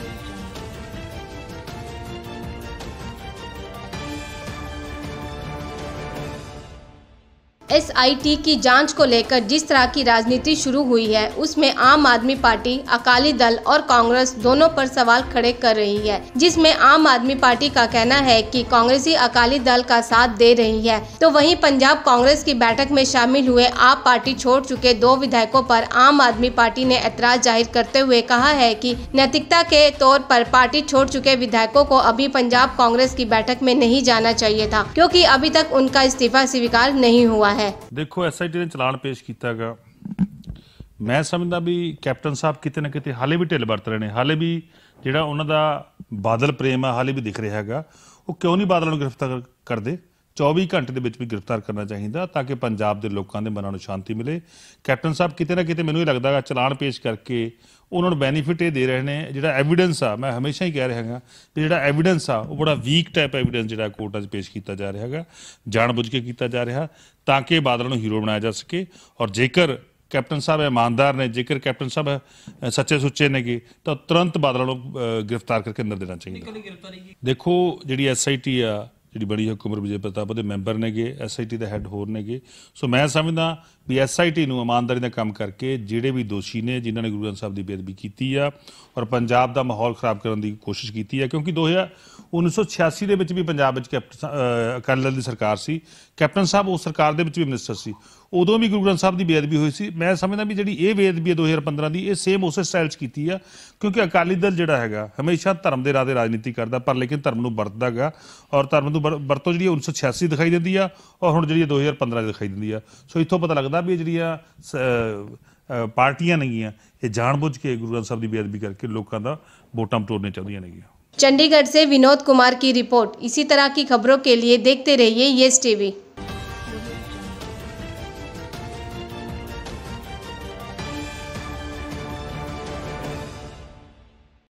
you. SIT की जांच को लेकर जिस तरह की राजनीति शुरू हुई है उसमें आम आदमी पार्टी अकाली दल और कांग्रेस दोनों पर सवाल खड़े कर रही है जिसमें आम आदमी पार्टी का कहना है कि कांग्रेसी अकाली दल का साथ दे रही है तो वहीं पंजाब कांग्रेस की बैठक में शामिल हुए आप पार्टी छोड़ चुके दो विधायकों पर आम आदमी पार्टी ने ऐतराज जाहिर करते हुए कहा है की नैतिकता के तौर पर पार्टी छोड़ चुके विधायकों को अभी पंजाब कांग्रेस की बैठक में नहीं जाना चाहिए था क्योंकि अभी तक उनका इस्तीफा स्वीकार नहीं हुआ है ਹੈ ਦੇਖੋ ਐਸਆਈਟੀ ਨੇ ਚਲਾਨ ਪੇਸ਼ ਕੀਤਾਗਾ ਮੈਂ ਸਮਝਦਾ ਵੀ ਕੈਪਟਨ ਸਾਹਿਬ ਕਿਤੇ ਨਾ ਕਿਤੇ ਹਾਲੇ ਵੀ ਢਿੱਲ ਵਰਤ ਰਹੇ ਨੇ ਹਾਲੇ ਵੀ ਜਿਹੜਾ ਉਹਨਾਂ ਦਾ ਬਾਦਲ ਪ੍ਰੇਮ ਆ ਹਾਲੇ ਵੀ ਦਿਖ ਰਿਹਾ ਹੈਗਾ ਉਹ ਕਿਉਂ ਨਹੀਂ ਬਾਦਲ ਨੂੰ ਗ੍ਰਿਫਤਾਰ ਕਰਦੇ 24 ਘੰਟੇ ਦੇ ਵਿੱਚ ਵੀ ਗ੍ਰਿਫਤਾਰ ਕਰਨਾ ਚਾਹੀਦਾ ਤਾਂ ਕਿ ਪੰਜਾਬ ਦੇ ਲੋਕਾਂ ਦੇ ਮਨਾਂ ਨੂੰ ਸ਼ਾਂਤੀ ਮਿਲੇ ਕੈਪਟਨ ਸਾਹਿਬ ਕਿਤੇ ਨਾ ਕਿਤੇ ਮੈਨੂੰ ਇਹ ਲੱਗਦਾ ਹੈ ਚਲਾਨ ਪੇਸ਼ ਕਰਕੇ ਉਹਨਾਂ ਨੂੰ ਬੈਨੀਫਿਟ ਇਹ ਦੇ ਰਹੇ ਨੇ ਜਿਹੜਾ ਐਵੀਡੈਂਸ ਆ ਮੈਂ ਹਮੇਸ਼ਾ ਹੀ ਕਹਿ ਰਿਹਾ ਹਾਂ ਕਿ ਜਿਹੜਾ ਐਵੀਡੈਂਸ ਆ ਉਹ ਬੜਾ ਵੀਕ ਟਾਈਪ ਐਵੀਡੈਂਸ ਜਿਹੜਾ ਕੋਰਟਾਂ 'ਚ ਪੇਸ਼ ਕੀਤਾ ਜਾ ਰਿਹਾ ਹੈਗਾ ਜਾਣਬੁੱਝ ਕੇ ਕੀਤਾ ਜਾ ਰਿਹਾ ਤਾਂ ਕਿ ਬਾਦਲ ਨੂੰ ਹੀਰੋ ਬਣਾਇਆ ਜਾ ਸਕੇ ਔਰ ਜੇਕਰ ਕੈਪਟਨ ਸਾਹਿਬ ਇਮਾਨਦਾਰ ਨੇ ਜੇਕਰ ਕੈਪਟਨ ਸਾਹਿਬ ਸੱਚੇ ਸੁੱਚੇ ਨੇ ਕਿ ਤਾਂ ਤੁਰੰਤ ਬਾਦਲ ਨੂੰ ਗ੍ਰਿਫਤਾਰ ਕਰਕੇ ਅੰਦਰ ਦੇਣਾ ਚਾਹੀਦਾ ਦੇਖੋ ਜਿਹੜੀ ਐਸਆਈਟੀ ਆ ਜਿਹੜੀ ਬੜੀ ਹਕੂਮਤ ਵਿਜੇ ਪ੍ਰਤਾਪ ਦੇ ਮੈਂਬਰ ਨੇਗੇ ਐਸਆਈਟੀ ਦੇ ਹੈੱਡ ਹੋਰ ਨੇਗੇ ਸੋ ਮੈਂ ਸਮਝਦਾ ਵੀ ਐਸਆਈਟੀ ਨੂੰ ਇਮਾਨਦਾਰੀ ਨਾਲ ਕੰਮ ਕਰਕੇ ਜਿਹੜੇ ਵੀ ਦੋਸ਼ੀ ਨੇ ਜਿਨ੍ਹਾਂ ਨੇ ਗੁਰੂ ਗ੍ਰੰਥ ਸਾਹਿਬ ਦੀ ਬੇਅਦਬੀ ਕੀਤੀ ਆ ਔਰ ਪੰਜਾਬ ਦਾ ਮਾਹੌਲ ਖਰਾਬ ਕਰਨ ਦੀ ਕੋਸ਼ਿਸ਼ ਕੀਤੀ ਆ ਕਿਉਂਕਿ 2000 1986 ਦੇ ਵਿੱਚ ਵੀ ਪੰਜਾਬ ਵਿੱਚ ਕੈਪਟਨ ਅਕਾਲੀ ਦਲ ਦੀ ਸਰਕਾਰ ਸੀ ਕੈਪਟਨ ਸਾਹਿਬ ਉਸ ਸਰਕਾਰ ਦੇ ਵਿੱਚ ਵੀ ਮਿਨਿਸਟਰ ਸੀ ਉਦੋਂ ਵੀ ਗੁਰੂ ਗ੍ਰੰਥ ਸਾਹਿਬ ਦੀ ਬੇਅਦਬੀ ਹੋਈ ਸੀ ਮੈਂ ਸਮਝਦਾ ਵੀ ਜਿਹੜੀ ਇਹ ਬੇਅਦਬੀ 2015 ਦੀ ਇਹ ਸੇਮ ਉਸੇ ਸਟਾਈਲ 'ਚ ਕੀਤੀ ਆ ਕਿਉਂਕਿ ਅਕਾਲੀ ਦਲ ਜਿਹੜਾ ਹੈਗਾ ਹਮੇਸ਼ਾ ਧਰਮ ਦੇ ਰਾਹ ਤੇ ਰਾਜਨੀਤੀ ਕਰਦਾ ਪਰ ਲੇਕਿਨ ਧਰਮ ਨੂੰ ਵਰਤਦਾਗਾ ਔਰ ਧਰਮ ਨੂੰ ਵਰਤੋਂ ਜਿਹੜੀ 1986 ਦਿਖਾਈ ਦਿੰਦੀ ਆ ਔਰ ਹੁਣ ਜਿਹੜੀ 2015 ਦਿਖਾਈ ਦਿੰਦੀ ਆ ਸੋ ਇੱਥੋਂ ਪਤਾ ਲੱਗਦਾ ਵੀ ਇਹ ਜਿਹੜੀਆਂ ਪਾਰਟੀਆਂ ਨੇਗੀਆਂ ਇਹ ਜਾਣਬੁੱਝ ਕੇ ਗੁਰੂ ਗ੍ਰੰਥ ਸਾਹਿਬ ਦੀ ਬੇਅਦਬੀ ਕਰਕੇ ਲੋਕਾਂ ਦਾ ਵੋਟਾਂ ਟੋੜਨੇ ਚਾਹੁੰਦੀਆਂ ਨੇਗੀਆਂ ਚੰਡੀਗੜ੍ਹ ਸੇ ਵਿਨੋਦ ਕੁਮਾਰ ਕੀ ਰਿਪੋਰਟ ਇਸੇ ਤਰ੍ਹਾਂ ਕੀ खबरों ਕੇ लिए ਦੇਖਤੇ ਰਹੀਏ ਯੇਸ ਟੀਵੀ